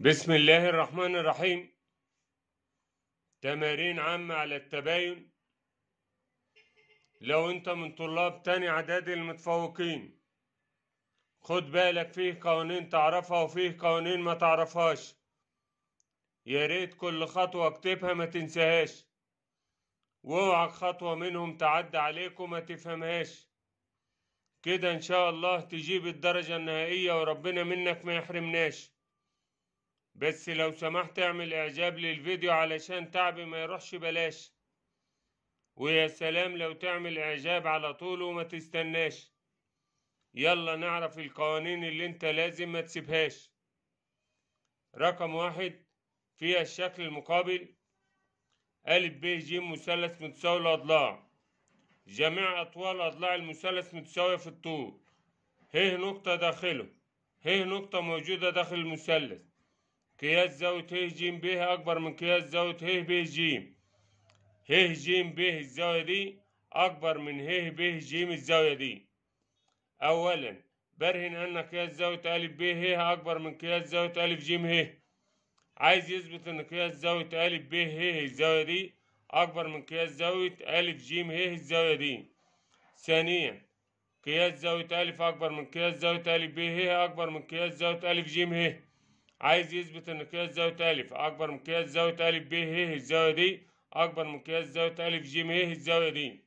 بسم الله الرحمن الرحيم تمارين عامة على التباين لو انت من طلاب تاني اعداد المتفوقين خد بالك فيه قوانين تعرفها وفيه قوانين ما تعرفهاش يا ريت كل خطوة اكتبها ما تنساهاش واوعى خطوة منهم تعدي عليك وما تفهمهاش كده ان شاء الله تجيب الدرجة النهائية وربنا منك ما يحرمناش بس لو سمحت اعمل اعجاب للفيديو علشان تعبي ما يروحش بلاش ويا سلام لو تعمل اعجاب على طول وما تستناش يلا نعرف القوانين اللي انت لازم ما تسيبهاش رقم واحد فيها الشكل المقابل ألف ب ج مثلث متساوي الأضلاع جميع أطوال أضلاع المثلث متساوية في الطول ه نقطة داخله ه نقطة موجودة داخل المثلث قياس زاوية ه ج ب أكبر من قياس زاوية ه ب ج ه ج ب الزاوية دي أكبر من ه ب ج الزاوية دي أولا برهن أن قياس زاوية أ ب ه أكبر من قياس زاوية أ ج ه عايز يثبت أن قياس زاوية أ ب ه الزاوية دي أكبر من قياس زاوية أ ج ه الزاوية دي ثانيا قياس زاوية أ أكبر من قياس زاوية أ ب ه أكبر من قياس زاوية أ ج ه عايز يثبت ان قياس زاوية ألف أكبر من قياس زاوية ألف ب ه الزاوية دي أكبر من قياس زاوية ألف ج ه الزاوية دي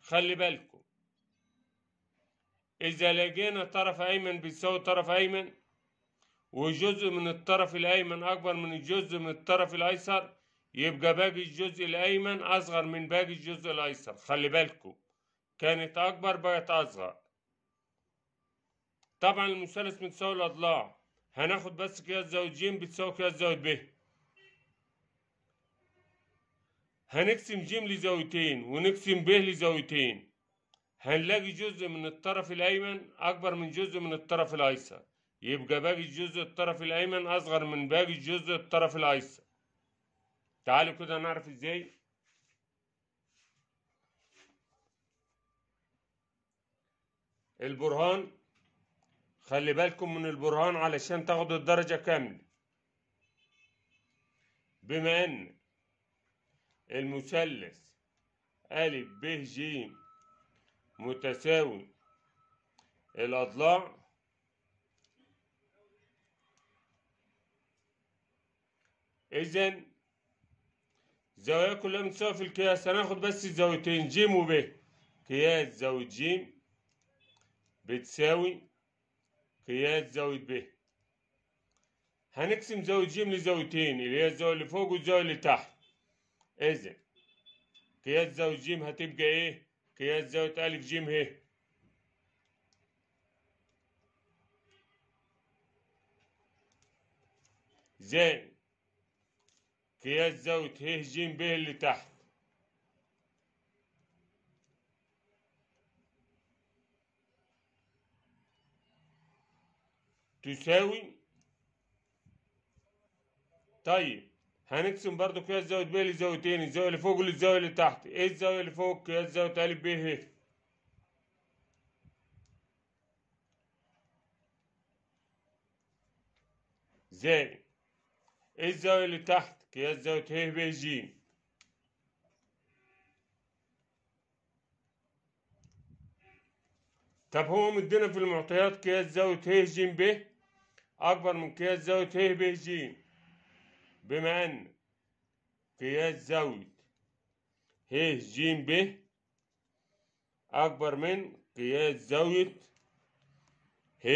خلي بالكم إذا لقينا طرف أيمن بيساوي طرف أيمن وجزء من الطرف الأيمن أكبر من الجزء من الطرف الأيسر يبقى باقي الجزء الأيمن أصغر من باقي الجزء الأيسر خلي بالكم كانت أكبر بقت أصغر طبعا المثلث متساوي الأضلاع هناخد بس قياس زاوية ج بتساوي قياس زاوية ب هنقسم ج لزاويتين ونقسم ب لزاويتين هنلاقي جزء من الطرف الأيمن أكبر من جزء من الطرف الأيسر يبقى باقي الجزء الطرف الأيمن أصغر من باقي الجزء الطرف الأيسر تعالوا كده نعرف إزاي البرهان خلي بالكم من البرهان علشان تاخدوا الدرجة كاملة بما ان المثلث أ ب ج متساوي الأضلاع إذا زوايا كلها متساوية في القياس هناخد بس الزاويتين ج و ب قياس زاوية ج بتساوي قياس زاوية ب هنقسم زاوية ج لزاويتين اللي هي الزاوية اللي فوق والزاوية اللي تحت إذا قياس زاوية ج هتبقى إيه؟ قياس زاوية أ ج هي زائد قياس زاوية ه ج ب اللي تحت تساوي طيب هنقسم برضو قياس زاوية ب لزاويتين الزاوية اللي فوق والزاوية اللي تحت ايه الزاوية اللي فوق قياس زاوية ا ب ه زائد ايه الزاوية اللي تحت قياس زاوية ه ب ج طب هو مدينا في المعطيات قياس زاوية ه ج ب أكبر من قياس زاوية ه ب ج بما أن قياس زاوية ه ج ب أكبر من قياس زاوية ه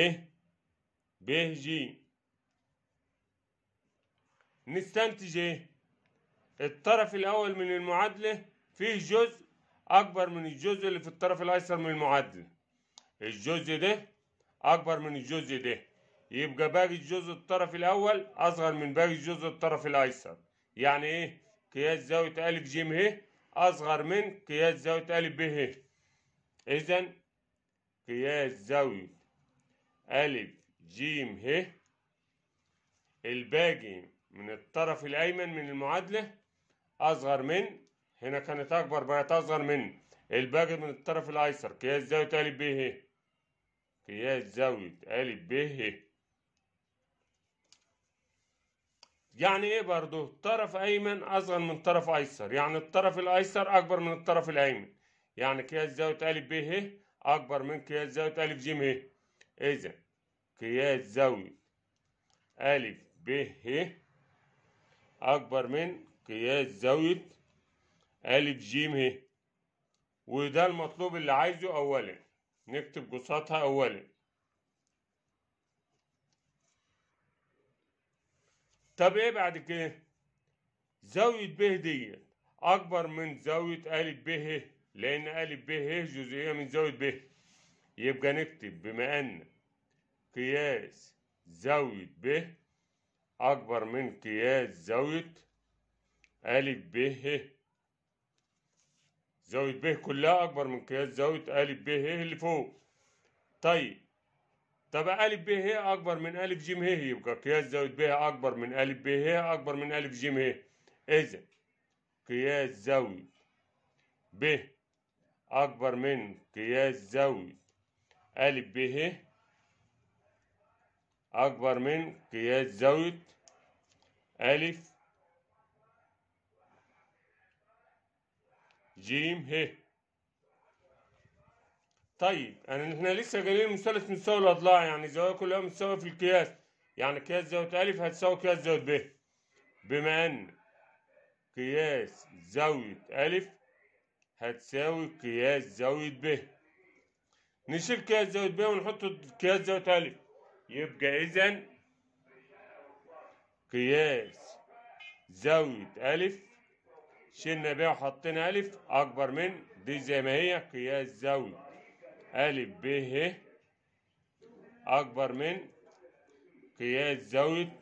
ب ج نستنتج إيه؟ الطرف الأول من المعادلة فيه جزء أكبر من الجزء اللي في الطرف الأيسر من المعادلة الجزء ده أكبر من الجزء ده يبقى باقي الجزء الطرف الأول أصغر من باقي الجزء الطرف الأيسر يعني إيه؟ قياس زاوية ألف جيم ه إيه؟ أصغر من قياس زاوية ألف ب ه إيه؟ إذا قياس زاوية ألف جيم ه إيه؟ الباقي من الطرف الأيمن من المعادلة أصغر من هنا كانت أكبر بقت أصغر من الباقي من الطرف الأيسر قياس زاوية ألف ب ه قياس زاوية ألف ب ه يعني ايه برضه طرف ايمن اصغر من طرف ايسر يعني الطرف الايسر اكبر من الطرف الايمن يعني قياس زاوية ا ب ه أكبر من قياس زاوية ا ج ه إذا قياس زاوية ا ب ه أكبر من قياس زاوية ا ج ه وده المطلوب اللي عايزه أولا نكتب قصادها أولا طب ايه بعد كده زاوية ب دي اكبر من زاوية ا ب ه لان ا ب ه جزئية من زاوية ب يبقى نكتب بما ان قياس زاوية ب اكبر من قياس زاوية ا ب ه زاوية ب كلها اكبر من قياس زاوية ا ب ه اللي فوق طيب طب ا ب ه أكبر من ا ج ه يبقى قياس زاوية ب أكبر من ا ب ه أكبر من ا ج ه إذا قياس زاوية ب أكبر من قياس زاوية ا ب ه أكبر من قياس زاوية ا ج ه طيب يعني احنا لسه جايين مثلث مستوي الاضلاع يعني زاويه كلها متساويه في القياس يعني قياس زاويه الف هتساوي قياس زاويه ب بما ان قياس زاويه الف هتساوي قياس زاويه ب نشيل قياس زاويه ب ونحط قياس زاويه الف يبقى اذا قياس زاويه الف شلنا ب وحطينا الف اكبر من دي زي ما هي قياس زاويه ألف ب ه أكبر من قياس زاوية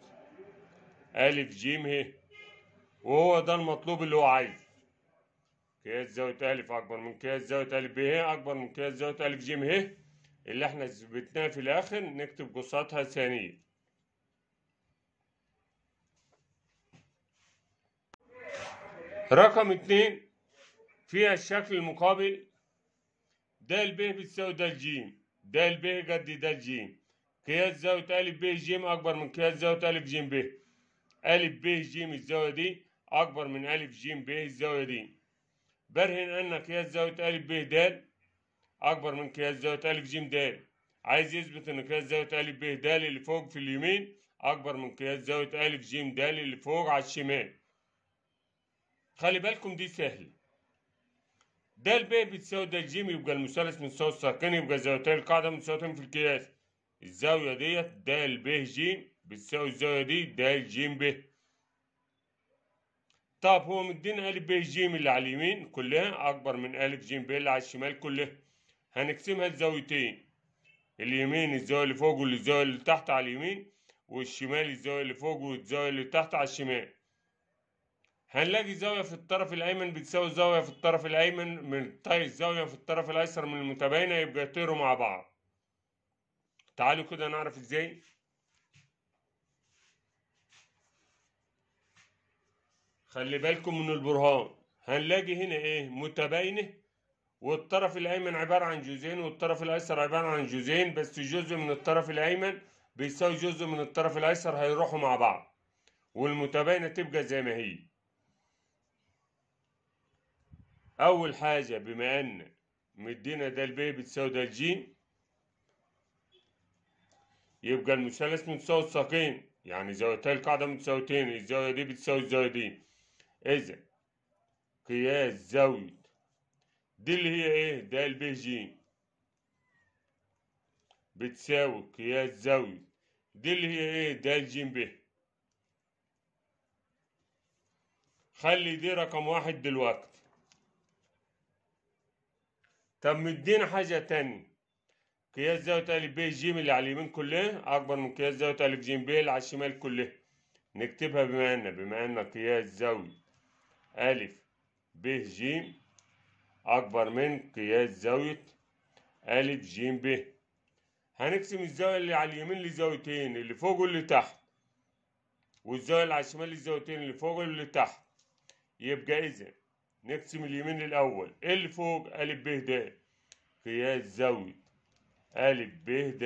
ألف ج ه وهو ده المطلوب اللي هو عايزه قياس زاوية ألف أكبر من قياس زاوية ألف ب ه أكبر من قياس زاوية ألف ج ه اللي احنا ثبتناه في الآخر نكتب قصتها ثانية رقم اتنين فيها الشكل المقابل د ب بتساوي د ج د ب قد د ج قياس زاوية أ ب ج أكبر من قياس زاوية أ ج ب أ ب ج الزاوية دي أكبر من أ ج ب الزاوية دي برهن أن قياس زاوية أ ب د أكبر من قياس زاوية أ ج د عايز يثبت أن قياس زاوية أ ب د اللي فوق في اليمين أكبر من قياس زاوية أ ج د اللي فوق على الشمال خلي بالكم دي سهلة ده ب بتساوي ده الجيم يبقى المثلث من ساوي الساكن يبقى زاويتين القاعدة متساويتين في القياس الزاوية ديت ده ب ج بتساوي الزاوية دي ده الجيم ب طب هو مدينا أ ب ج اللي على اليمين كلها أكبر من أ ج ب اللي على الشمال كلها هنقسمها الزاويتين اليمين الزاوية اللي فوق والزاوية اللي تحت على اليمين والشمال الزاوية اللي فوق والزاوية اللي تحت على الشمال هنلاقي زاوية في الطرف الأيمن بتساوي زاويه في الطرف الأيمن من طي الزاوية في الطرف الأيسر من المتباينة يبقى يطيروا مع بعض تعالوا كده نعرف ازاي خلي بالكم من البرهان هنلاقي هنا ايه متباينة والطرف الأيمن عبارة عن جزئين والطرف الأيسر عبارة عن جزئين بس جزء من الطرف الأيمن بيساوي جزء من الطرف الأيسر هيروحوا مع بعض والمتباينة تبقى زي ما هي اول حاجه بما ان مدينا ده البي بتساوي ده الجي يبقى المثلث متساوي الساقين يعني زاويتي القاعده متساويتين الزاويه دي بتساوي الزاويه دي اذا قياس زاويه دي اللي هي ايه ده البي جي بتساوي قياس زاويه دي اللي هي ايه ده الجيم ب خلي دي رقم واحد دلوقتي طب مدينا حاجة تانية قياس زاوية ألف ب ج اللي على اليمين كله أكبر من قياس زاوية ألف ج ب اللي على الشمال كله نكتبها بما أن بما أن قياس زاوية ألف ب ج أكبر من قياس زاوية ألف ج ب هنقسم الزاوية اللي على اليمين لزاويتين اللي فوق واللي تحت والزاوية اللي على الشمال لزاويتين اللي فوق واللي تحت يبقى إذا نقسم اليمين الأول اللي فوق أ ب د قياس زاوية أ ب د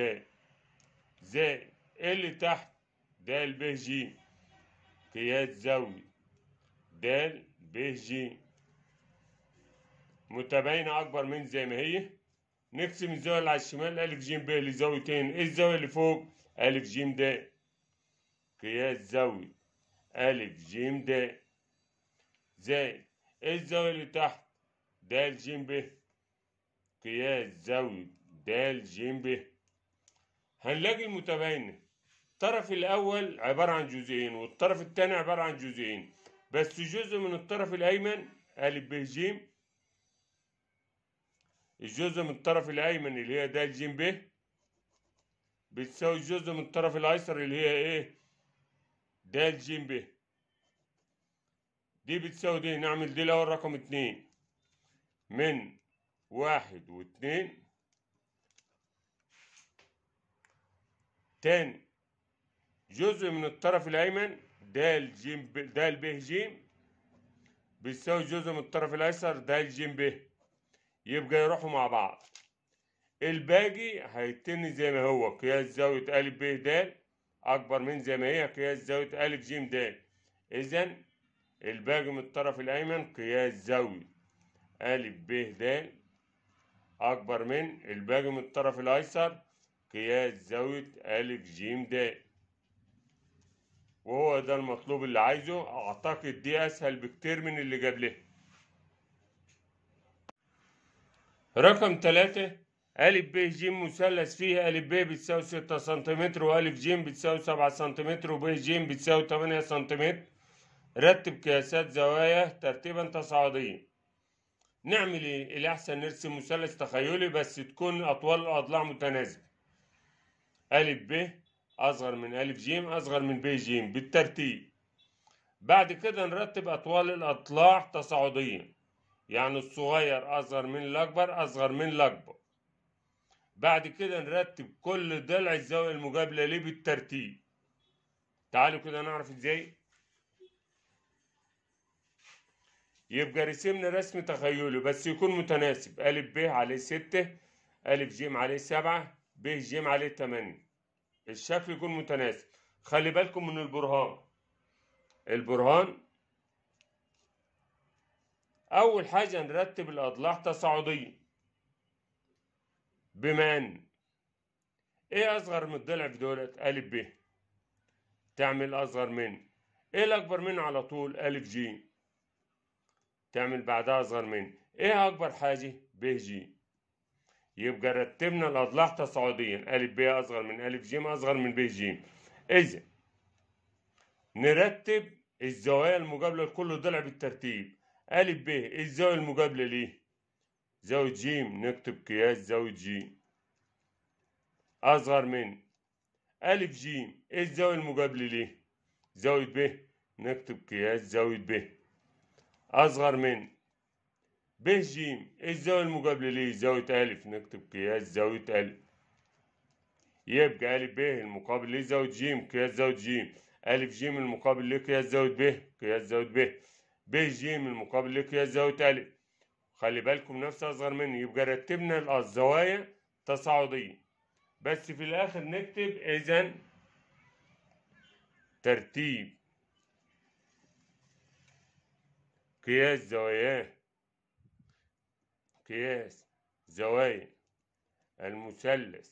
زائد اللي تحت د ب ج قياس زاوية د ب ج متباينة أكبر من زي ما هي نقسم الزاوية اللي على الشمال أ ج ب لزاويتين الزاوية اللي فوق أ ج د قياس زاوية أ ج د زائد ايه الزاوية اللي تحت د ج ب قياس زاوية د ج ب هنلاقي المتباينة الطرف الأول عبارة عن جزئين والطرف الثاني عبارة عن جزئين بس جزء من الطرف الأيمن أ ب ج الجزء من الطرف الأيمن اللي هي د ج ب بتساوي الجزء من الطرف الأيسر اللي هي إيه د ج ب دي بتساوي دي نعمل دي الأول رقم اتنين من واحد واتنين تاني جزء من الطرف الأيمن د ج د ب ج بتساوي جزء من الطرف الأيسر د ج ب يبقى يروحوا مع بعض الباقي هيتن زي ما هو قياس زاوية أ ب د أكبر من زي ما هي قياس زاوية أ ج د إذا الباقي من الطرف الأيمن قياس زاوي أ ب د أكبر من الباقي من الطرف الأيسر قياس زاوية أ ج د وهو ده المطلوب اللي عايزه أعتقد دي أسهل بكتير من اللي قبله رقم تلاتة أ ب ج مثلث فيه أ ب بتساوي ستة سنتيمتر وأ ج بتساوي سبعة سنتيمتر وب ج بتساوي تمانية سنتيمتر رتب قياسات زوايا ترتيبا تصاعديا نعمل ايه الاحسن نرسم مثلث تخيلي بس تكون اطوال الاضلاع متناسبه ا ب اصغر من ا ج اصغر من ب ج بالترتيب بعد كده نرتب اطوال الاضلاع تصاعديا يعني الصغير اصغر من الاكبر اصغر من الاكبر بعد كده نرتب كل ضلع الزاويه المقابله ليه بالترتيب تعالوا كده نعرف ازاي يبقى رسمنا رسم تخيلي بس يكون متناسب أ ب عليه ستة أ ج عليه سبعة ب ج عليه تمانية الشكل يكون متناسب خلي بالكم من البرهان البرهان أول حاجة نرتب الأضلاع تصاعديا بما أن إيه أصغر من الضلع في دولت أ ب تعمل أصغر منه إيه الأكبر منه على طول أ ج تعمل بعدها أصغر من إيه أكبر حاجة ب ج يبقى رتبنا الأضلاع تصاعديا ألف ب أصغر من ألف ج أصغر من ب ج إذا نرتب الزوايا المقابلة لكل ضلع بالترتيب ألف ب الزاوية المقابلة ليه زاوية ج نكتب قياس زاوية ج أصغر من ألف ج إيه الزاوية المقابلة ليه زاوية ب نكتب قياس زاوية ب أصغر من ب ج الزاوية المقابلة ليه زاوية أ نكتب قياس زاوية أ يبقى أ ب المقابل ليه زاوية ج قياس زاوية ج أ ج المقابل ليه قياس زاوية ب قياس زاوية ب ب ج المقابل ليه قياس زاوية أ خلي بالكم نفس أصغر من يبقى رتبنا الزوايا تصاعدية بس في الآخر نكتب إذا ترتيب قياس زواياه قياس زوايا المثلث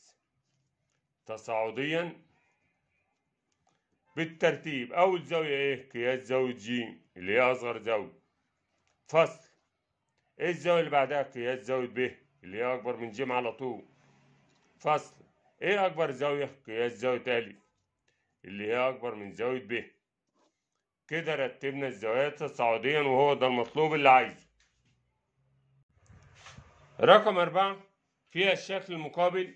تصاعديا بالترتيب أول زاوية إيه؟ قياس زاوية ج اللي هي أصغر زاوية فصل إيه الزاوية اللي بعدها؟ قياس زاوية ب اللي هي أكبر من ج على طول فصل إيه أكبر زاوية؟ قياس زاوية أ اللي هي أكبر من زاوية ب كده رتبنا الزوايا تصاعديا وهو ده المطلوب اللي عايزه رقم أربعة فيها الشكل المقابل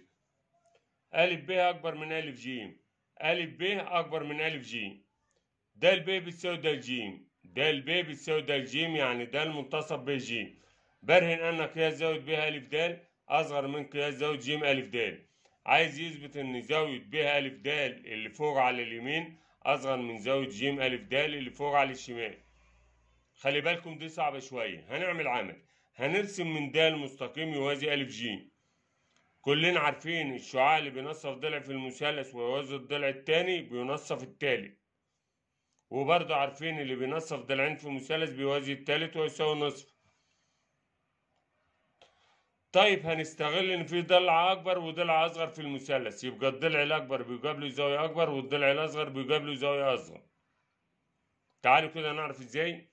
أ ب أكبر من أ ج أ ب أكبر من أ ج ده ال ب بتساوي ده ج ده ال ب بتساوي ده ج يعني ده المنتصف ج برهن أن قياس زاوية ب أ د أصغر من قياس زاوية ج أ د عايز يثبت إن زاوية ب أ د اللي فوق على اليمين أصغر من زاوية ج أ د اللي فوق على الشمال خلي بالكم دي صعبة شوية هنعمل عمل هنرسم من د مستقيم يوازي أ ج كلنا عارفين الشعاع اللي بينصف ضلع في المثلث ويوازي الضلع التاني بينصف التالت وبرضه عارفين اللي بينصف ضلعين في المثلث بيوازي التالت ويساوي نصف طيب هنستغل ان في ضلع اكبر وضلع اصغر في المثلث يبقى الضلع الاكبر بيجاب له زاويه اكبر والضلع الاصغر بيجاب له زاويه اصغر تعالوا كده نعرف ازاي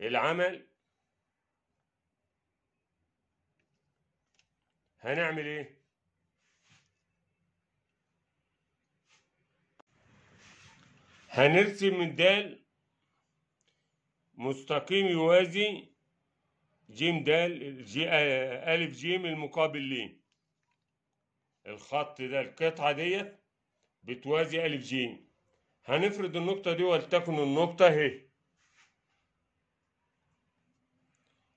العمل هنعمل ايه هنرسم من د مستقيم يوازي جيم دال جي آه، ألف جيم المقابل ليه الخط ده القطعة ديت بتوازي ألف جيم هنفرض النقطة دي ولتكن النقطة هي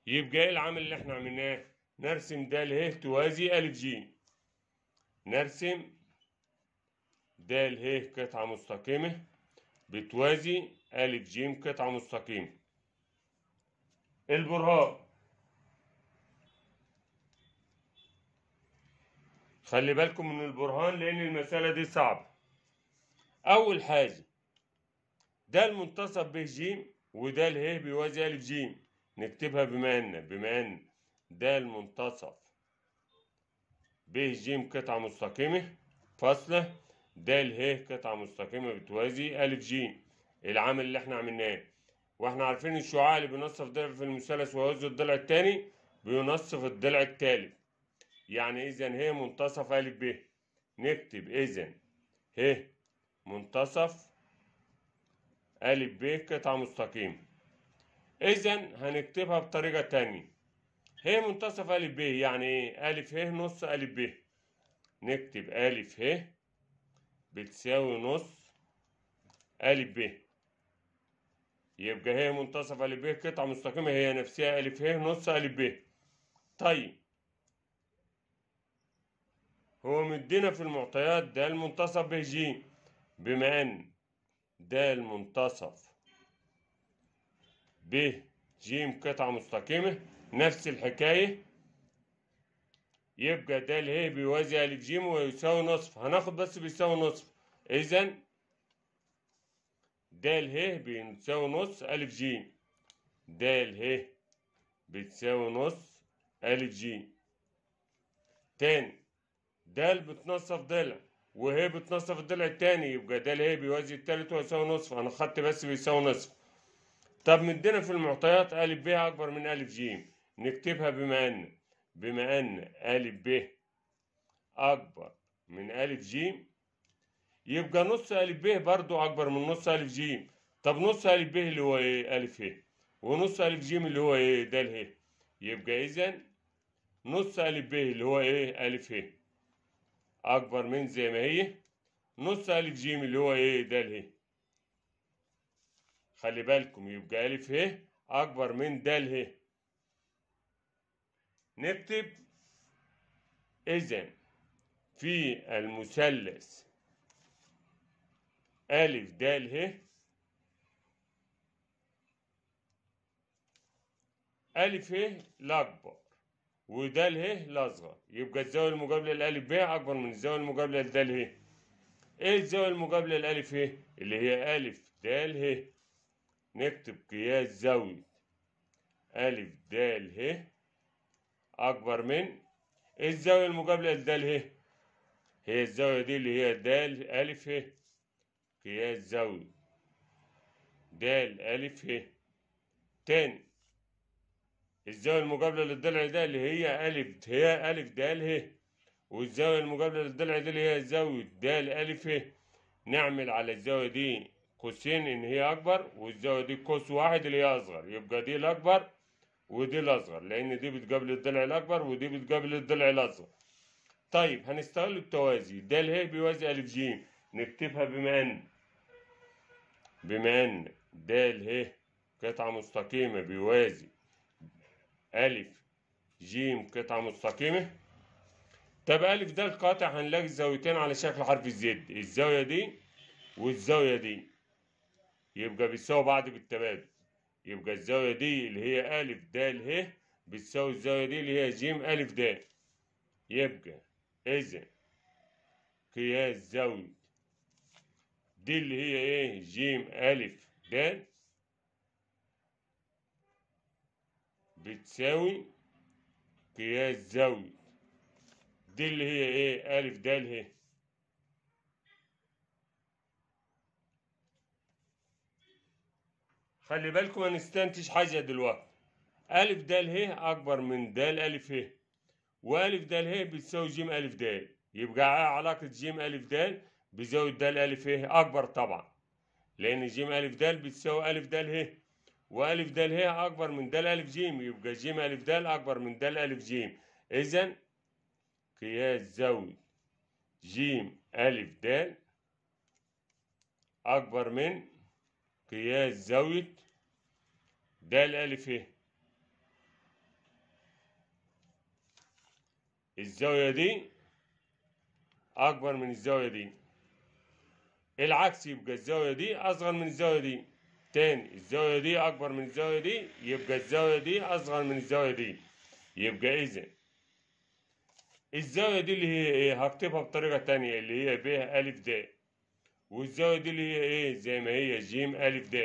يبقى ايه العمل اللي احنا عملناه نرسم د ه توازي أ ج نرسم د ه قطعة مستقيمة بتوازي أ ج قطعة مستقيمة البرهان خلي بالكم من البرهان لأن المسألة دي صعبة أول حاجة ده المنتصف به ج وده اله بيوازي ألف ج نكتبها بما أن بما أن ده المنتصف به ج قطعة مستقيمة فاصلة ده اله قطعة مستقيمة بتوازي ألف ج العمل اللي احنا عملناه واحنا عارفين الشعاع اللي بينصف ضلع المثلث ويهز الضلع الثاني بينصف الضلع الثالث يعني اذا هي منتصف ا ب نكتب اذا ه منتصف ا ب قطعة مستقيمة اذا هنكتبها بطريقة تانية ه منتصف ا ب يعني ايه ا ه نص ا ب نكتب ا ه بتساوي نص ا ب يبقى هي منتصف ا ب قطعة مستقيمة هي نفسها ا ه نص ا ب طيب هو مدينا في المعطيات د المنتصف ب ج بما ان د المنتصف ب ج قطعة مستقيمة نفس الحكاية يبقى د ه بيوازي ا ج ويساوي نصف هناخد بس بيساوي نصف إذا د ه بتساوي نص أ ج د ه بتساوي نص أ ج تاني د بتنصف ضلع وه بتنصف الضلع التاني يبقى د ه بيوازي التالت ويساوي نصف أنا خدت بس بيساوي نصف طب مدينا في المعطيات أ ب أكبر من أ ج نكتبها بما أن بما أن أ ب أكبر من أ ج يبقى نص ألف ب برضو أكبر من نص ألف ج طب نص ألف ب اللي هو إيه ألف ه ونص ألف ج اللي هو إيه د ه يبقى إذا نص ألف ب اللي هو إيه ألف ه أكبر من زي ما هي نص ألف ج اللي هو إيه د ه خلي بالكم يبقى ألف ه أكبر من د ه نكتب إذا في المثلث ألف د ه ألف ه الأكبر ودال ه الأصغر يبقى الزاوية المقابلة لألف ب أكبر من الزاوية المقابلة لدال ه إيه الزاوية المقابلة لألف ه اللي هي ألف د ه نكتب قياس زاوية ألف د ه أكبر من إيه الزاوية المقابلة لدال ه هي الزاوية دي اللي هي د ألف ه قياس الزاوية د ألف ه تاني الزاوية المقابلة للضلع ده اللي هي ألف هي ألف د ه والزاوية المقابلة للضلع ده اللي هي زاوية د ألف ه نعمل على الزاوية دي قوسين إن هي أكبر والزاوية دي قوس واحد اللي هي أصغر يبقى دي الأكبر ودي الأصغر لأن دي بتقابل الضلع الأكبر ودي بتقابل الضلع الأصغر طيب هنستغل التوازي د ه بيوازي ألف ج نكتبها بما أن بما ان د ه قطعة مستقيمة بيوازي ا ج قطعة مستقيمة طب ا ده القاطع هنلاقي الزاويتين على شكل حرف الزد الزاوية دي والزاوية دي يبقى بيساوي بعض بالتبادل يبقى الزاوية دي اللي هي ا د ه بتساوي الزاوية دي اللي هي ج ا د يبقى إذا قياس زاوية دي اللي هي ايه جيم الف د بتساوي قياس زاوية دي اللي هي ايه الف د اهي خلي بالكم هنستنتج حاجة دلوقتي ألف د ه أكبر من د ألف ه وألف د ه بتساوي ج ألف د يبقى علاقة ج ألف د بزاوية د ألف ه إيه؟ أكبر طبعا لأن ج أ د بتساوي أ د ه وأ د ه أكبر من د أ ج يبقى ج أ د أكبر من د أ ج إذا قياس زاوية ج أ د أكبر من قياس زاوية د أ ه الزاوية دي أكبر من الزاوية دي العكس يبقى الزاوية دي أصغر من الزاوية دي تاني الزاوية دي أكبر من الزاوية دي يبقى الزاوية دي أصغر من الزاوية دي يبقى إذا الزاوية دي اللي هي إيه هكتبها بطريقة تانية اللي هي ب ا د والزاوية دي اللي هي إيه زي ما هي ج ا د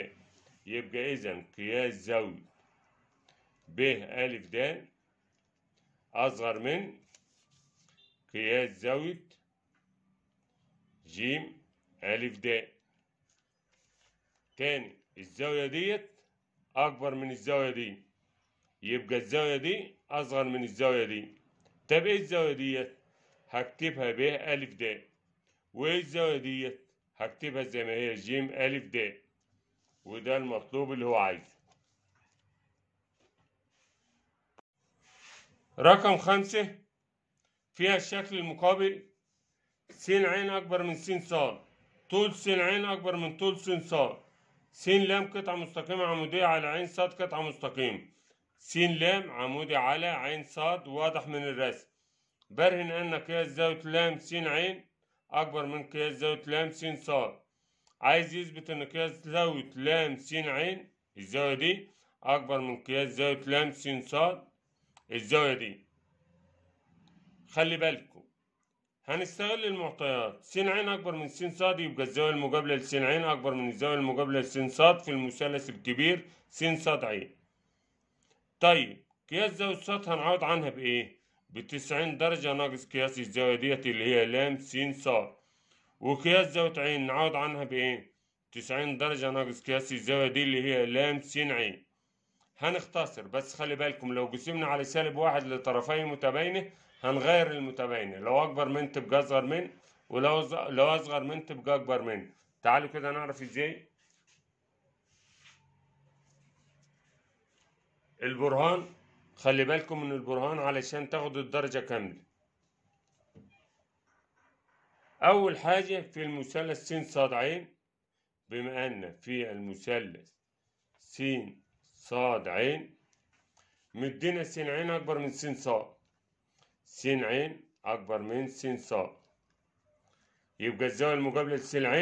يبقى إذا قياس زاوية ب ا د أصغر من قياس زاوية ج ألف د تاني الزاوية ديت أكبر من الزاوية دي يبقى الزاوية دي أصغر من الزاوية دي طب إيه الزاوية ديت هكتبها ب ألف د وإيه الزاوية ديت هكتبها زي ما هي جيم ألف د وده المطلوب اللي هو عايزه رقم خمسة فيها الشكل المقابل س ع أكبر من س ص طول س ع أكبر من طول س ص س ل قطعة مستقيمة عمودية على ع ص قطعة مستقيمة س ل عمودي على ع ص واضح من الرسم برهن أن قياس زاوية لام س ع أكبر من قياس زاوية لام س ص عايز يثبت أن قياس زاوية لام س ع الزاوية دي أكبر من قياس زاوية لام س ص الزاوية دي خلي بالك هنستغل المعطيات س ع أكبر من س ص يبقى الزاوية المقابلة لس ع أكبر من الزاوية المقابلة لس ص في المثلث الكبير س ص ع طيب قياس زاوية ص هنعوض عنها بإيه؟ بتسعين درجة ناقص قياس الزاوية ديت اللي هي لام س ص وقياس زاوية عين نعوض عنها بإيه؟ تسعين درجة ناقص قياس الزاوية دي اللي هي لام س عين هنختصر بس خلي بالكم لو قسمنا على سالب واحد لطرفي متباينة هنغير المتباينة لو أكبر من تبقى أصغر من ولو لو أصغر من تبقى أكبر من تعالوا كده نعرف إزاي البرهان خلي بالكم من البرهان علشان تاخدوا الدرجة كاملة أول حاجة في المثلث س ص ع بما أن في المثلث س ص ع مدينا س ع أكبر من س ص س ع أكبر من س ص يبقى الزاوية المقابلة لس ع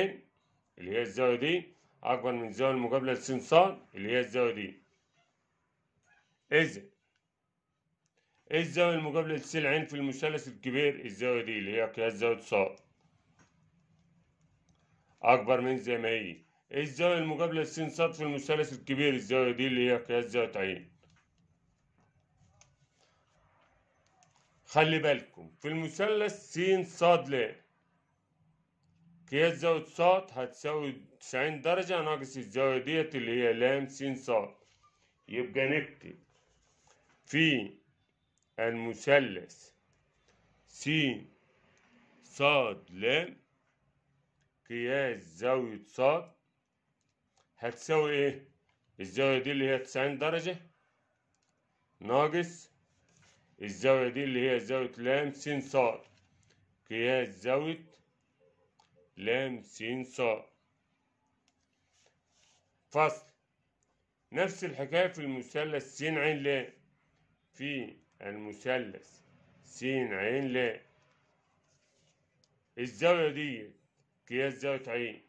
اللي هي الزاوية دي أكبر من الزاوية المقابلة لس ص اللي هي الزاوية دي إذا الزاوية المقابلة لس ع في المثلث الكبير الزاوية دي اللي هي قياس زاوية ص أكبر من زي ما هي الزاوية المقابلة لس ص في المثلث الكبير الزاوية دي اللي هي قياس زاوية ع خلي بالكم في المثلث س ص ل قياس زاوية ص هتساوي 90 درجة ناقص الزاوية ديت اللي هي لام س ص يبقى نكتب في المثلث س ص ل قياس زاوية ص هتساوي ايه؟ الزاوية دي اللي هي 90 درجة ناقص الزاوية دي اللي هي زاوية لام س ص قياس زاوية لام س ص فصل نفس الحكاية في المثلث س عين ل في المثلث س عين ل الزاوية دي قياس زاوية عين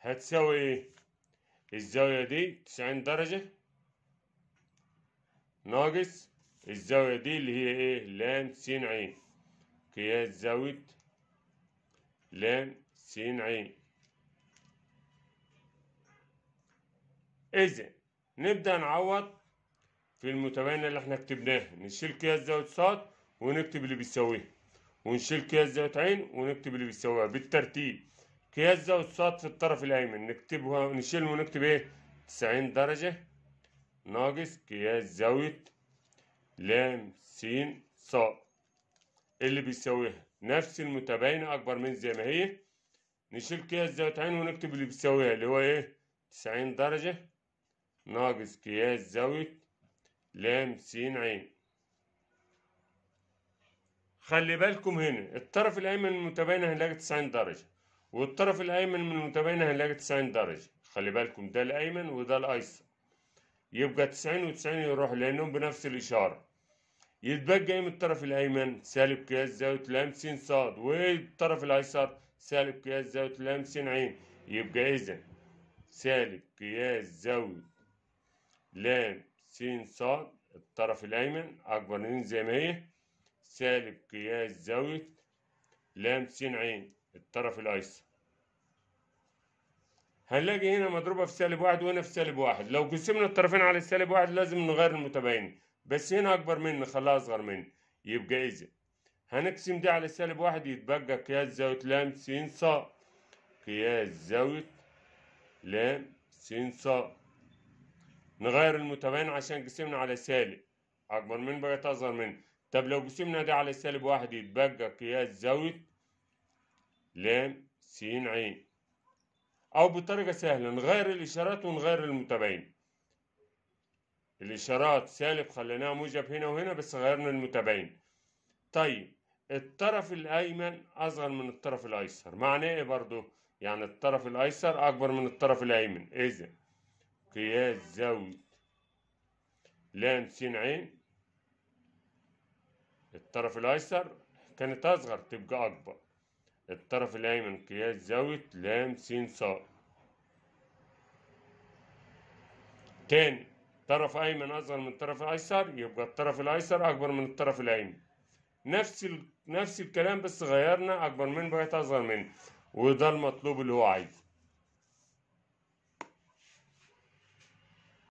هتساوي ايه الزاوية دي تسعين درجة ناقص الزاوية دي اللي هي ايه لان س عين قياس زاوية لان س عين إذا نبدأ نعوض في المتباينة اللي احنا كتبناه نشيل قياس زاوية ص ونكتب اللي بيساويه ونشيل قياس زاوية عين ونكتب اللي بيساويها بالترتيب قياس زاوية ص في الطرف الأيمن نكتبها نشيل ونكتب ايه 90 درجة ناقص قياس زاوية لام سين ص إيه اللي بيساويها نفس المتباينة أكبر من زي ما هي نشيل قياس زاوية عين ونكتب اللي بيساويها اللي هو إيه تسعين درجة ناقص قياس زاوية لام سين عين خلي بالكم هنا الطرف الأيمن من المتباينة هنلاقي تسعين درجة والطرف الأيمن من المتباينة هنلاقي تسعين درجة خلي بالكم ده الأيمن وده الأيسر يبقى 90 و90 يروح لأنهم بنفس الإشارة يتبقى إيه من الطرف الأيمن سالب قياس زاوية لام س ص والطرف الأيسر سالب قياس زاوية لام س ع يبقى إذا سالب قياس زاوية لام س ص الطرف الأيمن أكبر من زي ما هي سالب قياس زاوية لام س ع الطرف الأيسر هنلاقي هنا مضروبة في سالب واحد وهنا في سالب واحد لو قسمنا الطرفين على السالب واحد لازم نغير المتباين بس هنا أكبر منه نخليها أصغر منه يبقى إذا هنقسم دي على سالب واحد يتبقى قياس زاوية لام س ص قياس زاوية لام سين ص نغير المتباين عشان قسمنا على سالب أكبر من بقت أصغر من طب لو قسمنا دي على سالب واحد يتبقى قياس زاوية لام س عين أو بطريقة سهلة نغير الإشارات ونغير المتابعين الإشارات سالب خليناها موجب هنا وهنا بس غيرنا المتابعين طيب الطرف الأيمن أصغر من الطرف الأيسر معناه إيه برضه؟ يعني الطرف الأيسر أكبر من الطرف الأيمن إذا قياس زاوية لام س عين الطرف الأيسر كانت أصغر تبقى أكبر الطرف الأيمن قياس زاوية لام س ص تاني طرف أيمن أصغر من الطرف الأيسر يبقى الطرف الأيسر أكبر من الطرف الأيمن نفس ال... نفس الكلام بس غيرنا أكبر من بقيت أصغر من وده المطلوب اللي هو عايزه